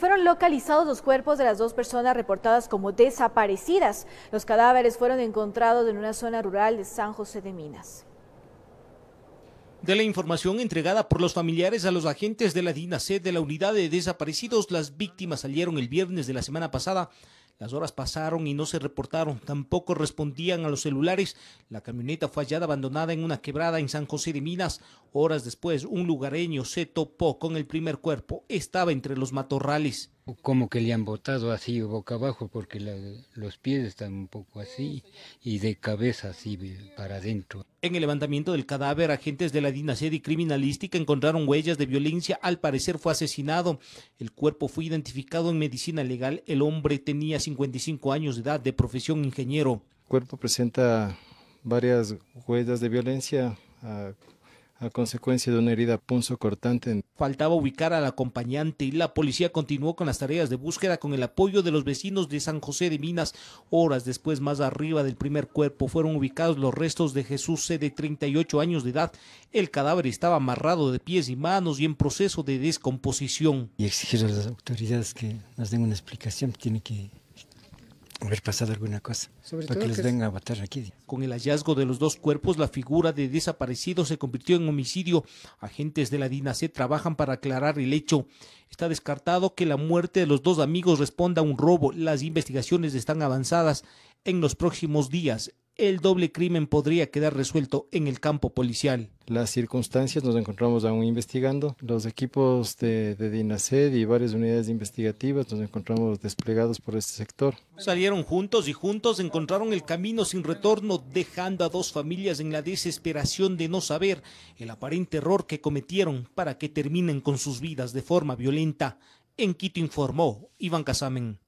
fueron localizados los cuerpos de las dos personas reportadas como desaparecidas. Los cadáveres fueron encontrados en una zona rural de San José de Minas. De la información entregada por los familiares a los agentes de la DINASED de la unidad de desaparecidos, las víctimas salieron el viernes de la semana pasada las horas pasaron y no se reportaron, tampoco respondían a los celulares. La camioneta fue hallada abandonada en una quebrada en San José de Minas. Horas después, un lugareño se topó con el primer cuerpo. Estaba entre los matorrales como que le han botado así boca abajo porque los pies están un poco así y de cabeza así para adentro. En el levantamiento del cadáver, agentes de la y Criminalística encontraron huellas de violencia. Al parecer fue asesinado. El cuerpo fue identificado en medicina legal. El hombre tenía 55 años de edad, de profesión ingeniero. El cuerpo presenta varias huellas de violencia. Ah, a consecuencia de una herida punzo cortante Faltaba ubicar al acompañante y la policía continuó con las tareas de búsqueda con el apoyo de los vecinos de San José de Minas. Horas después, más arriba del primer cuerpo, fueron ubicados los restos de Jesús C. de 38 años de edad. El cadáver estaba amarrado de pies y manos y en proceso de descomposición. Y exigir a las autoridades que nos den una explicación, tiene que haber pasado alguna cosa para que les a aquí. Con el hallazgo de los dos cuerpos, la figura de desaparecido se convirtió en homicidio. Agentes de la DINASE trabajan para aclarar el hecho. Está descartado que la muerte de los dos amigos responda a un robo. Las investigaciones están avanzadas en los próximos días el doble crimen podría quedar resuelto en el campo policial. Las circunstancias nos encontramos aún investigando. Los equipos de, DINASED y varias unidades investigativas nos encontramos desplegados por este sector. Salieron juntos y juntos encontraron el camino sin retorno, dejando a dos familias en la desesperación de no saber el aparente error que cometieron para que terminen con sus vidas de forma violenta. En Quito informó Iván Casamen.